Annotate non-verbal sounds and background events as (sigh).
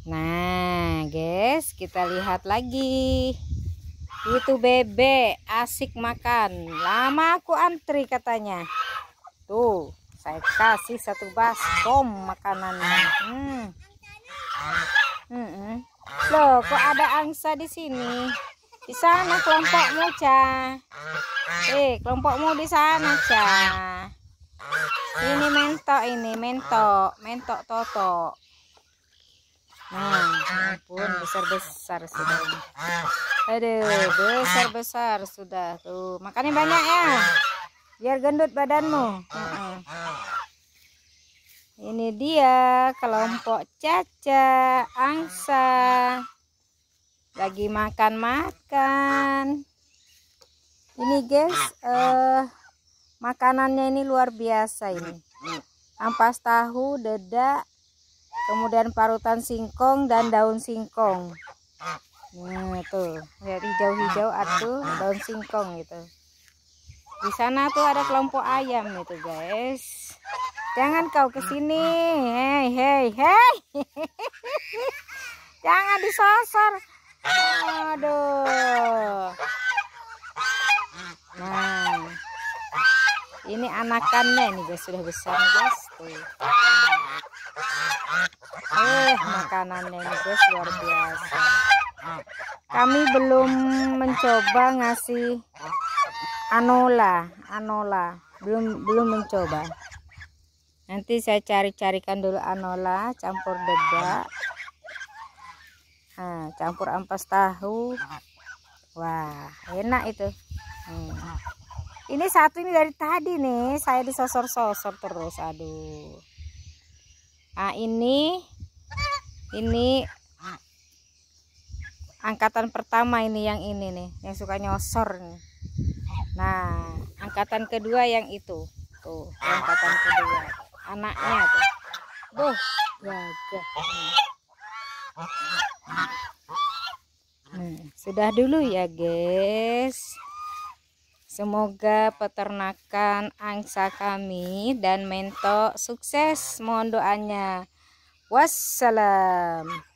Nah guys kita lihat lagi Itu bebek asik makan Lama aku antri katanya Tuh saya kasih satu baskom makanannya hmm. Mm -mm. Loh kok ada angsa di sini Di sana kelompokmu Ca Eh kelompokmu di sana Ca Ini mentok ini mentok Mentok totok Nah, pun besar-besar sudah. Aduh, besar-besar sudah tuh. Makannya banyak ya. Biar gendut badanmu. Ini dia kelompok caca, angsa. Lagi makan-makan. Ini guys, eh makanannya ini luar biasa ini. Ampas tahu, dedak, kemudian parutan singkong dan daun singkong nah tuh lihat hijau-hijau atau daun singkong gitu di sana tuh ada kelompok ayam itu guys jangan kau kesini hei hei hei (laughs) jangan disosor aduh nah ini anakannya nih guys sudah besar nih guys kue. eh makanannya ini guys luar biasa kami belum mencoba ngasih anola anola belum belum mencoba nanti saya cari-carikan dulu anola campur dedak nah, campur ampas tahu wah enak itu hmm. Ini satu ini dari tadi nih, saya disosor-sosor terus. Aduh. Nah, ini ini ah. angkatan pertama ini yang ini nih, yang suka nyosor nih. Nah, angkatan kedua yang itu. Tuh, angkatan kedua. Anaknya tuh. Duh, gagah. Hmm, sudah dulu ya, guys. Semoga peternakan angsa kami dan mentok sukses mohon doanya. Wassalam.